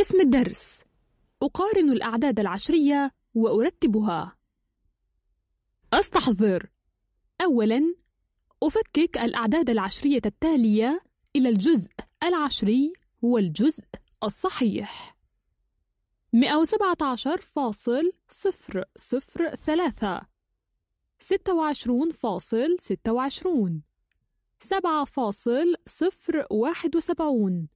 اسم الدرس أقارن الأعداد العشرية وأرتبها أستحضر أولاً أفكك الأعداد العشرية التالية إلى الجزء العشري والجزء الصحيح 117.003 26.26 7.071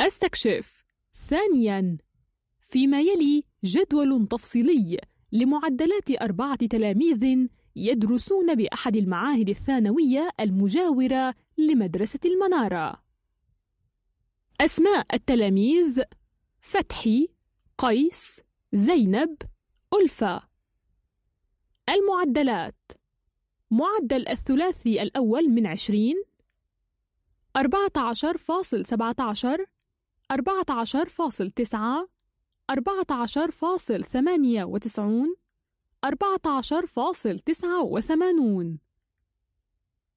استكشف ثانيا فيما يلي جدول تفصيلي لمعدلات أربعة تلاميذ يدرسون بأحد المعاهد الثانوية المجاورة لمدرسة المنارة. أسماء التلاميذ فتحي، قيس، زينب، ألفة. المعدلات: معدل الثلاثي الأول من عشرين، أربعة عشر فاصل سبعة عشر، 14.9 14.98 14.89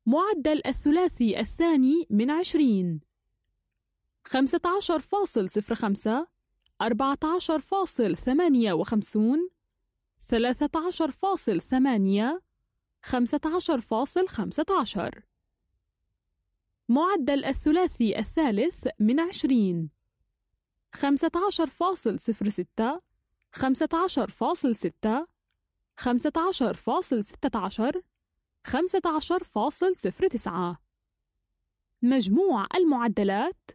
معدل الثلاثي الثاني من عشرين خمسة عشر فاصل صفر خمسة أربعة عشر فاصل ثمانية وخمسون ثلاثة عشر فاصل ثمانية خمسة عشر فاصل خمسة عشر معدل الثلاثي الثالث من عشرين خمسة عشر فاصل صفر ستة خمسة عشر فاصل ستة خمسة عشر فاصل ستة عشر خمسة عشر فاصل صفر تسعة مجموع المعدلات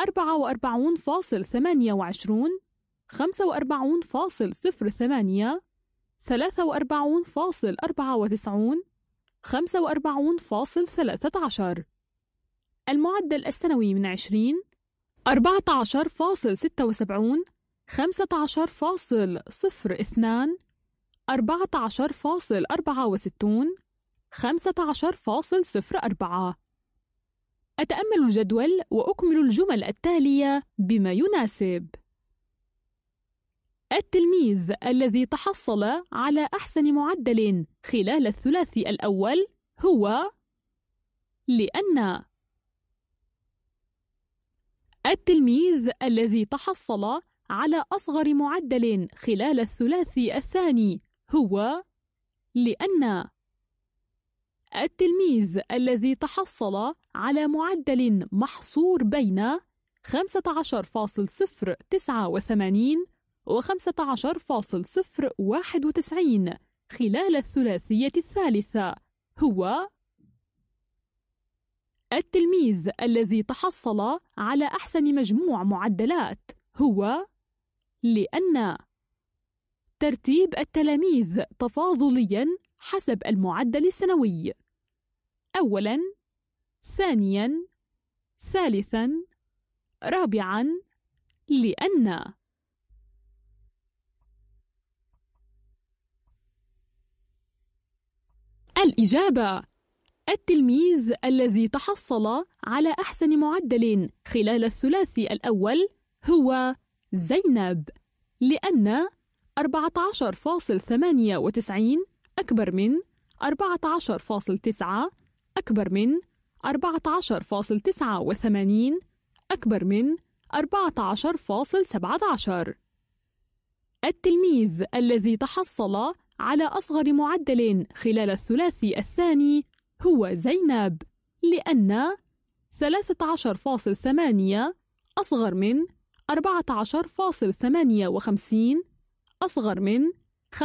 أربعة وأربعون فاصل ثمانية وعشرون خمسة وأربعون فاصل صفر ثمانية ثلاثة وأربعون فاصل أربعة وتسعون خمسة وأربعون فاصل ثلاثة عشر المعدل السنوي من عشرين 14.76 15.02 14.64 15.04 أتأمل الجدول وأكمل الجمل التالية بما يناسب التلميذ الذي تحصل على أحسن معدل خلال الثلاثي الأول هو لأن التلميذ الذي تحصل على أصغر معدل خلال الثلاثي الثاني هو لأن التلميذ الذي تحصل على معدل محصور بين 15.089 و 15.091 خلال الثلاثية الثالثة هو التلميذ الذي تحصل على أحسن مجموع معدلات هو لأن ترتيب التلاميذ تفاضليا حسب المعدل السنوي أولا ثانيا ثالثا رابعا لأن الإجابة التلميذ الذي تحصل على أحسن معدل خلال الثلاثي الأول هو زينب لأن 14.98 أكبر من 14.9 أكبر من 14.89 أكبر من 14.17 التلميذ الذي تحصل على أصغر معدل خلال الثلاثي الثاني هو زينب لأن 13.8 أصغر من 14.58 أصغر من 15.05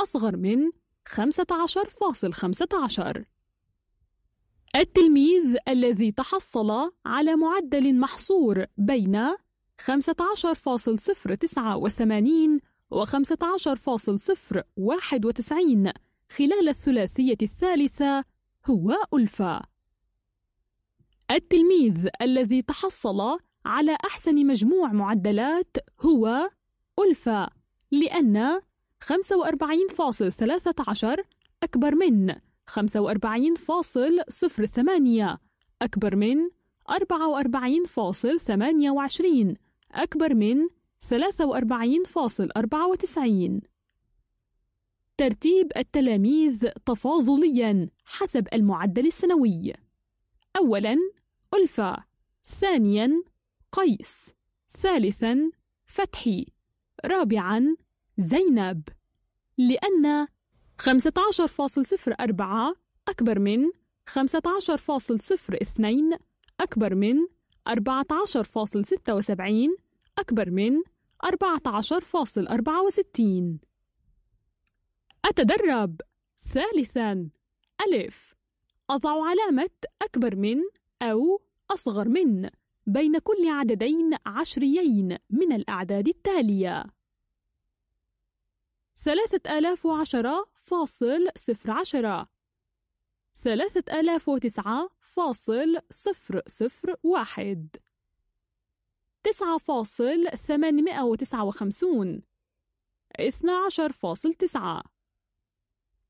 أصغر من 15.15 التلميذ الذي تحصل على معدل محصور بين 15.089 و 15.091 خلال الثلاثية الثالثة هو ألفا التلميذ الذي تحصل على أحسن مجموع معدلات هو ألفا لأن 45.13 أكبر من 45.08 أكبر من 44.28 أكبر من 43.94 ترتيب التلاميذ تفاضليا حسب المعدل السنوي أولا الفا ثانيا قيس ثالثا فتحي رابعا زينب لأن 15.04 أكبر من 15.02 أكبر من 14.76 أكبر من 14.64 أتدرب ثالثا ألف أضع علامة أكبر من أو أصغر من بين كل عددين عشريين من الأعداد التالية ثلاثة آلاف وعشرة فاصل صفر عشرة ثلاثة آلاف وتسعة فاصل صفر صفر واحد تسعة فاصل ثمانمائة وتسعة وخمسون اثنا عشر فاصل تسعة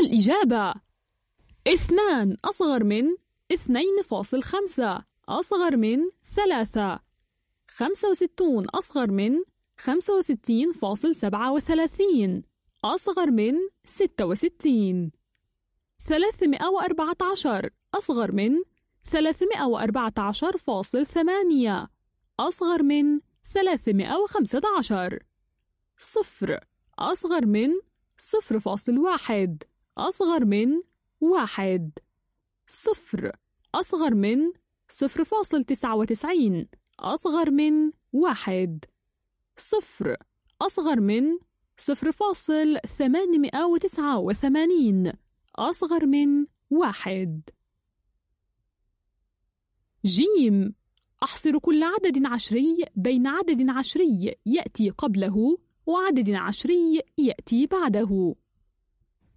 الإجابة اثنان أصغر من اثنين فاصل خمسة أصغر من ثلاثة خمسة وستون أصغر من خمسة وستين فاصل سبعة وثلاثين أصغر من ستة وستين ثلاثمائة وأربعة عشر أصغر من ثلاثمائة وأربعة عشر فاصل ثمانية أصغر من ثلاثمائة وخمسة عشر صفر أصغر من صفر فاصل واحد أصغر من واحد صفر أصغر من صفر فاصل تسعة وتسعين أصغر من واحد صفر أصغر من صفر فاصل ثمانمائة وتسعة وثمانين أصغر من واحد جيم أحصر كل عدد عشري بين عدد عشري يأتي قبله وعدد عشري يأتي بعده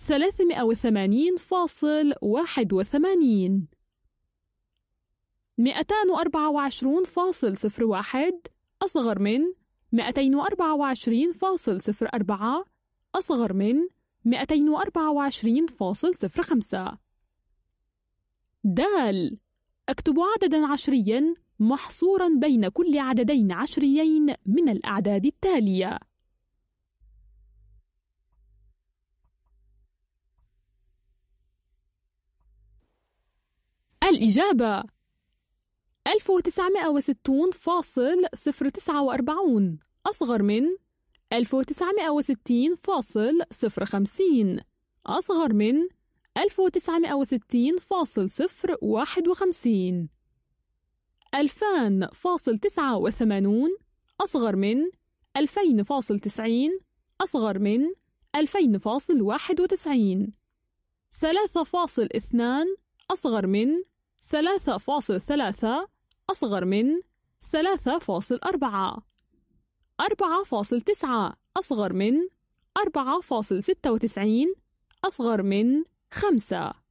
384.81 224.01 أصغر من 224.04 أصغر من 224.05 دال اكتب عددا عشريا محصورا بين كل عددين عشريين من الأعداد التالية الإجابة 1960.049 أصغر من 1960.050 أصغر من 1960.051 2000.89 أصغر من 2000.90 أصغر من 2000.91 3.2 أصغر من ثلاثة فاصل ثلاثة أصغر من ثلاثة فاصل أربعة أربعة فاصل تسعة أصغر من أربعة فاصل ستة وتسعين أصغر من خمسة